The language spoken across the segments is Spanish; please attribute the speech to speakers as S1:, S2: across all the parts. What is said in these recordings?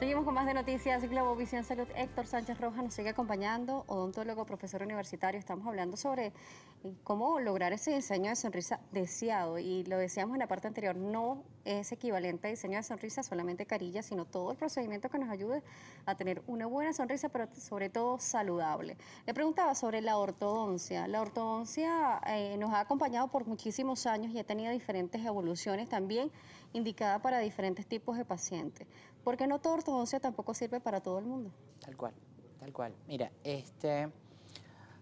S1: Seguimos con más de noticias. Globovisión Salud. Héctor Sánchez Rojas nos sigue acompañando, odontólogo, profesor universitario. Estamos hablando sobre cómo lograr ese diseño de sonrisa deseado. Y lo decíamos en la parte anterior, no es equivalente a diseño de sonrisa solamente carilla, sino todo el procedimiento que nos ayude a tener una buena sonrisa, pero sobre todo saludable. Le preguntaba sobre la ortodoncia. La ortodoncia eh, nos ha acompañado por muchísimos años y ha tenido diferentes evoluciones también indicada para diferentes tipos de pacientes. Porque no toda ortodoncia tampoco sirve para todo
S2: el mundo. Tal cual, tal cual. Mira, este...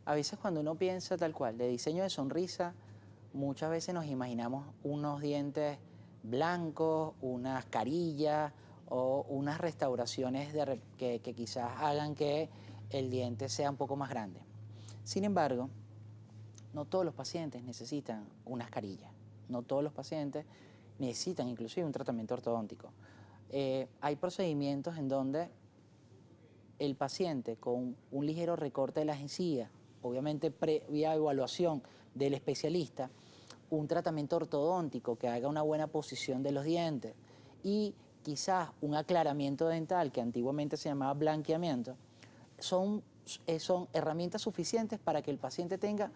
S2: A veces cuando uno piensa tal cual, de diseño de sonrisa, muchas veces nos imaginamos unos dientes blancos, unas carillas o unas restauraciones que, quizás hagan que el diente sea un poco más grande. Sin embargo, no todos los pacientes necesitan unas carillas, no todos los pacientes necesitan inclusive un tratamiento ortodóntico. Eh, hay procedimientos en donde el paciente con un ligero recorte de las encías obviamente previa evaluación del especialista, un tratamiento ortodóntico que haga una buena posición de los dientes y quizás un aclaramiento dental que antiguamente se llamaba blanqueamiento, son, eh, son herramientas suficientes para que el paciente tenga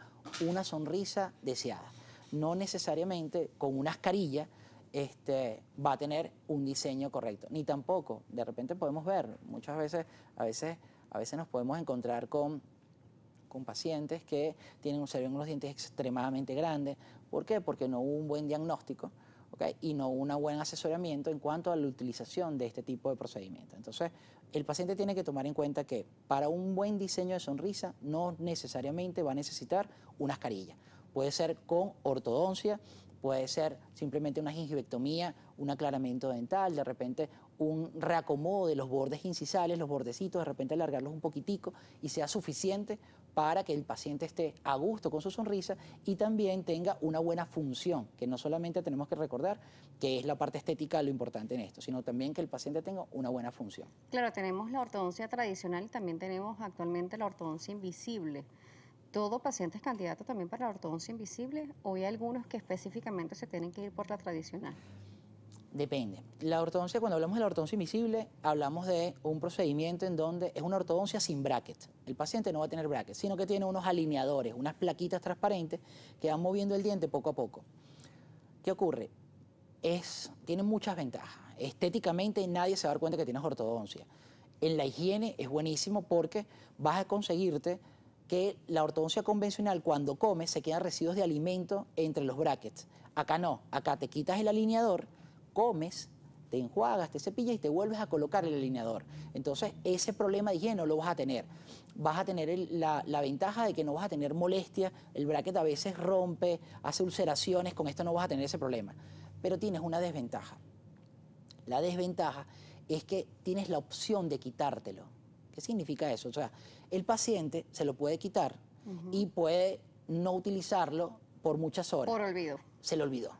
S2: una sonrisa deseada. No necesariamente con una carillas este, va a tener un diseño correcto, ni tampoco, de repente podemos ver, muchas veces, a veces, a veces nos podemos encontrar con con pacientes que tienen un cerebro en los dientes extremadamente grande. ¿Por qué? Porque no hubo un buen diagnóstico. ¿okay? y no hubo un buen asesoramiento en cuanto a la utilización de este tipo de procedimiento. Entonces, el paciente tiene que tomar en cuenta que para un buen diseño de sonrisa no necesariamente va a necesitar una carillas. Puede ser con ortodoncia, puede ser simplemente una gingivectomía, un aclaramiento dental, de repente un reacomodo de los bordes incisales, los bordecitos, de repente alargarlos un poquitico y sea suficiente para que el paciente esté a gusto con su sonrisa y también tenga una buena función, que no solamente tenemos que recordar que es la parte estética lo importante en esto, sino también que el paciente tenga una buena función.
S1: Claro, tenemos la ortodoncia tradicional y también tenemos actualmente la ortodoncia invisible. ¿Todo paciente es candidato también para la ortodoncia invisible o hay algunos que específicamente se tienen que ir por la tradicional?
S2: Depende. La ortodoncia, cuando hablamos de la ortodoncia invisible, hablamos de un procedimiento en donde es una ortodoncia sin bracket. El paciente no va a tener bracket, sino que tiene unos alineadores, unas plaquitas transparentes que van moviendo el diente poco a poco. ¿Qué ocurre? Es, tiene muchas ventajas. Estéticamente nadie se va a dar cuenta que tienes ortodoncia. En la higiene es buenísimo porque vas a conseguirte que la ortodoncia convencional cuando comes se quedan residuos de alimento entre los brackets. Acá no, acá te quitas el alineador comes, te enjuagas, te cepillas y te vuelves a colocar el alineador. Entonces, ese problema de higiene lo vas a tener. Vas a tener la, ventaja de que no vas a tener molestia, el bracket a veces rompe, hace ulceraciones, con esto no vas a tener ese problema. Pero tienes una desventaja. La desventaja es que tienes la opción de quitártelo. ¿Qué significa eso? O sea, el paciente se lo puede quitar y puede no utilizarlo por muchas horas. Por olvido. Se lo olvidó.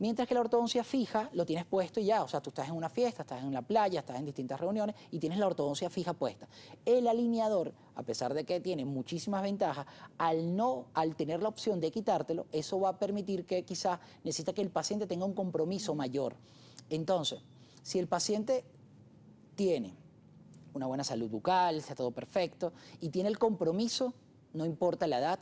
S2: Mientras que la ortodoncia fija lo tienes puesto y ya, o sea, tú estás en una fiesta, estás en la playa, estás en distintas reuniones y tienes la ortodoncia fija puesta. El alineador, a pesar de que tiene muchísimas ventajas, al no al tener la opción de quitártelo, eso va a permitir que quizás necesita que el paciente tenga un compromiso mayor. Entonces, si el paciente tiene una buena salud bucal, está todo perfecto y tiene el compromiso, no importa la edad,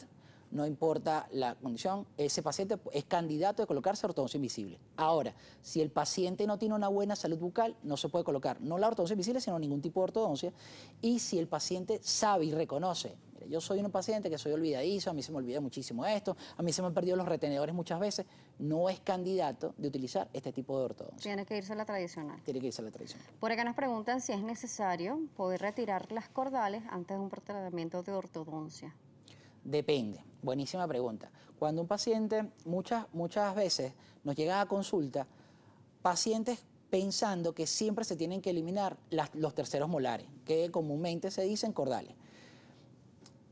S2: no importa la condición, ese paciente es candidato de colocarse ortodoncia invisible. Ahora, si el paciente no tiene una buena salud bucal, no se puede colocar no la ortodoncia invisible, sino ningún tipo de ortodoncia. Y si el paciente sabe y reconoce, yo soy un paciente que soy olvidadizo, a mí se me olvida muchísimo esto, a mí se me han perdido los retenedores muchas veces, no es candidato de utilizar este tipo de ortodoncia. Tiene que irse la tradicional. Tiene que irse a la tradicional.
S1: Por acá nos preguntan si es necesario poder retirar las cordales antes de un tratamiento de ortodoncia.
S2: Depende. Buenísima pregunta. Cuando un paciente, muchas, muchas veces nos llega a consulta, pacientes pensando que siempre se tienen que eliminar los terceros molares, que comúnmente se dicen cordales.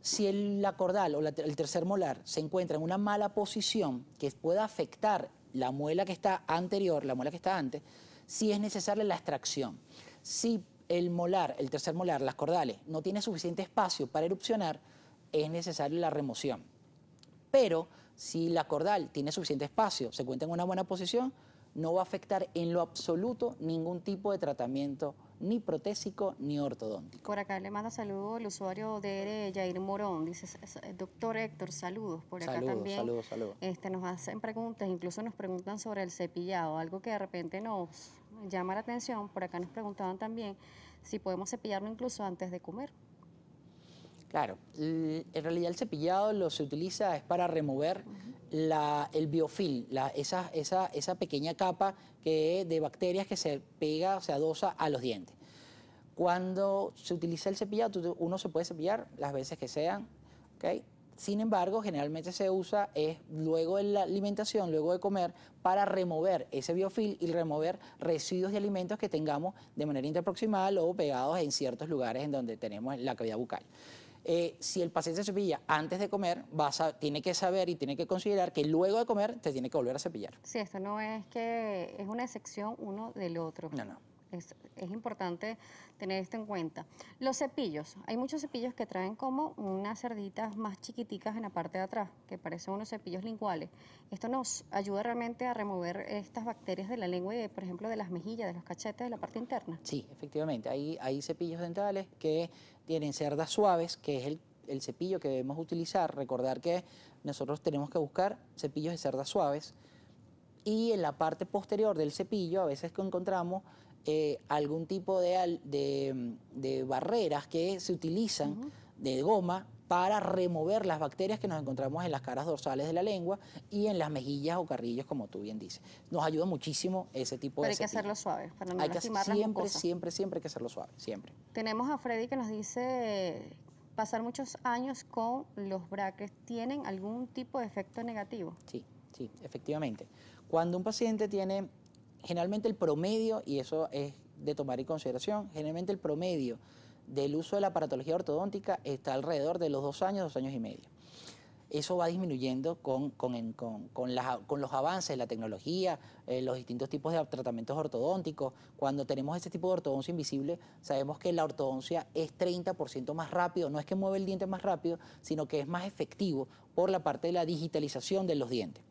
S2: Si el, la cordal o el tercer molar se encuentra en una mala posición que pueda afectar la muela que está anterior, la muela que está antes, si es necesaria la extracción. Si el molar, el tercer molar, las cordales, no tiene suficiente espacio para erupcionar, es necesaria la remoción. Pero si la cordal tiene suficiente espacio, se cuenta en una buena posición, no va a afectar en lo absoluto ningún tipo de tratamiento ni protésico ni ortodóntico.
S1: Por acá le manda saludos el usuario de Jair Morón. Dice, doctor Héctor, saludos. Por acá también saludos, saludos. Este, nos hacen preguntas, incluso nos preguntan sobre el cepillado, algo que de repente nos llama la atención. Por acá nos preguntaban también si podemos cepillarlo incluso antes de comer.
S2: Claro, en realidad el cepillado lo se utiliza es para remover el biofil, esa, pequeña capa de bacterias que se pega, se adosa a los dientes. Cuando se utiliza el cepillado, uno se puede cepillar las veces que sean, Sin embargo, generalmente se usa es luego de la alimentación, luego de comer, para remover ese biofil y remover residuos de alimentos que tengamos de manera interproximal o pegados en ciertos lugares en donde tenemos la cavidad bucal. Eh, si el paciente se cepilla antes de comer, tiene que saber y tiene que considerar que luego de comer te tiene que volver a cepillar.
S1: Sí, esto no es que es una excepción uno del otro. No, no es, importante tener esto en cuenta. Los cepillos, hay muchos cepillos que traen como unas cerditas más chiquiticas en la parte de atrás, que parecen unos cepillos linguales. Esto nos ayuda realmente a remover estas bacterias de la
S2: lengua y, por ejemplo, de las mejillas, de los cachetes, de la parte interna. Sí, efectivamente, hay, hay cepillos dentales que tienen cerdas suaves, que es el el cepillo que debemos utilizar, recordar que nosotros tenemos que buscar cepillos de cerdas suaves y en la parte posterior del cepillo a veces que encontramos eh, algún tipo de, de, barreras que se utilizan de goma para remover las bacterias que nos encontramos en las caras dorsales de la lengua y en las mejillas o carrillos, como tú bien dices. Nos ayuda muchísimo ese tipo de... Pero hay que hacerlo suave, para no hay que siempre, siempre, siempre, siempre hay que hacerlo suave, siempre.
S1: Tenemos a Freddy que nos dice, pasar muchos años con los braques. ¿tienen algún
S2: tipo de efecto negativo? Sí, sí, efectivamente. Cuando un paciente tiene generalmente el promedio, y eso es de tomar en consideración, generalmente el promedio del uso de la aparatología ortodóntica está alrededor de los dos años, dos años y medio. Eso va disminuyendo con, los avances de la tecnología, eh, los distintos tipos de tratamientos ortodónticos. Cuando tenemos este tipo de ortodoncia invisible, sabemos que la ortodoncia es 30% más rápido. No es que mueve el diente más rápido, sino que es más efectivo por la parte de la digitalización de los dientes.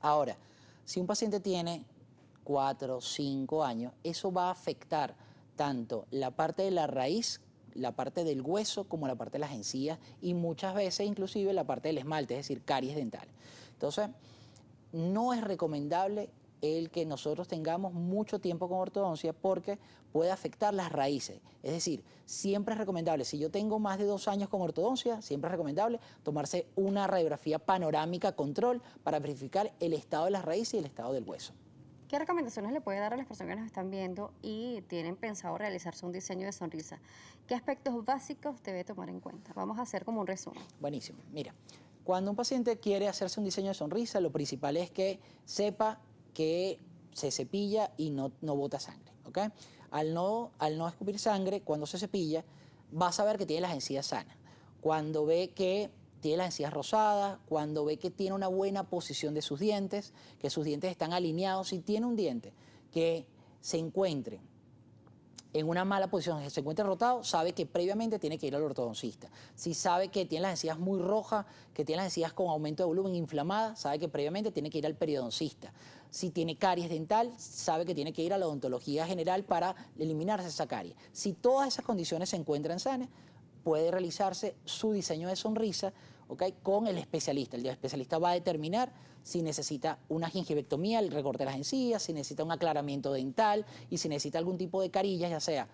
S2: Ahora, si un paciente tiene o cinco años, eso va a afectar tanto la parte de la raíz, la parte del hueso, como la parte de las encías y muchas veces inclusive la parte del esmalte, es decir, caries dental. Entonces, no es recomendable el que nosotros tengamos mucho tiempo con ortodoncia porque puede afectar las raíces. Es decir, siempre es recomendable, si yo tengo más de dos años con ortodoncia, siempre es recomendable tomarse una radiografía panorámica control para verificar el estado de las raíces y el estado del hueso. ¿Qué
S1: recomendaciones le puede dar a las personas que nos están viendo y tienen pensado realizarse un diseño de sonrisa? ¿Qué aspectos básicos debe tomar en cuenta? Vamos a hacer como un resumen.
S2: Buenísimo. Mira, cuando un paciente quiere hacerse un diseño de sonrisa, lo principal es que sepa que se cepilla y no, no bota sangre. ¿ok? Al, no, al no escupir sangre, cuando se cepilla, va a saber que tiene las encías sanas. Cuando ve que tiene las encías rosadas, cuando ve que tiene una buena posición de sus dientes, que sus dientes están alineados, si tiene un diente que se encuentre en una mala posición, que se encuentre rotado, sabe que previamente tiene que ir al ortodoncista. Si sabe que tiene las encías muy rojas, que tiene las encías con aumento de volumen inflamada, sabe que previamente tiene que ir al periodoncista. Si tiene caries dental, sabe que tiene que ir a la odontología general para eliminarse esa caries. Si todas esas condiciones se encuentran sanas, puede realizarse su diseño de sonrisa con el especialista. El especialista va a determinar si necesita una gingivectomía, el recorte de las encías, si necesita un aclaramiento dental y si necesita algún tipo de carilla, ya sea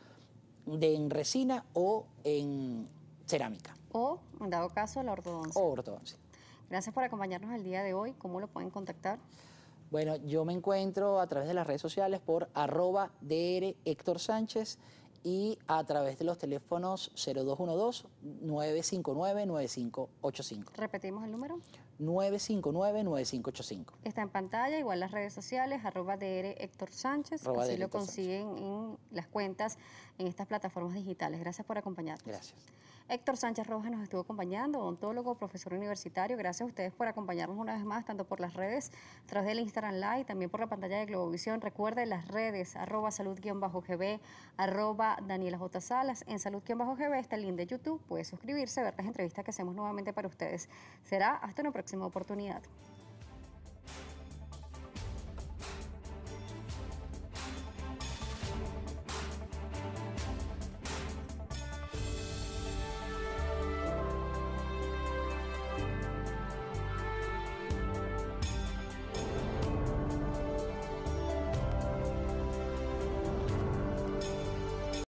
S2: de en resina o en cerámica.
S1: O, en dado caso, la ortodoncia. O ortodoncia. Gracias por acompañarnos el día de hoy. ¿Cómo lo pueden contactar?
S2: Bueno, yo me encuentro a través de las redes sociales por arroba DR Sánchez y a través de los teléfonos 0212-959-9585. Repetimos el número. 959-9585.
S1: Está en pantalla, igual las redes sociales, arroba DR Héctor Sánchez, así lo consiguen en las cuentas en estas plataformas digitales. Gracias por acompañarnos. Gracias. Héctor Sánchez Rojas nos estuvo acompañando, odontólogo, profesor universitario. Gracias a ustedes por acompañarnos una vez más, tanto por las redes, tras través del Instagram Live, también por la pantalla de Globovisión. Recuerden las redes, arroba salud-gb, arroba Daniela J. Salas. En salud-gb está el link de YouTube. Puede suscribirse, ver las entrevistas que hacemos nuevamente para ustedes. Será hasta una próxima oportunidad.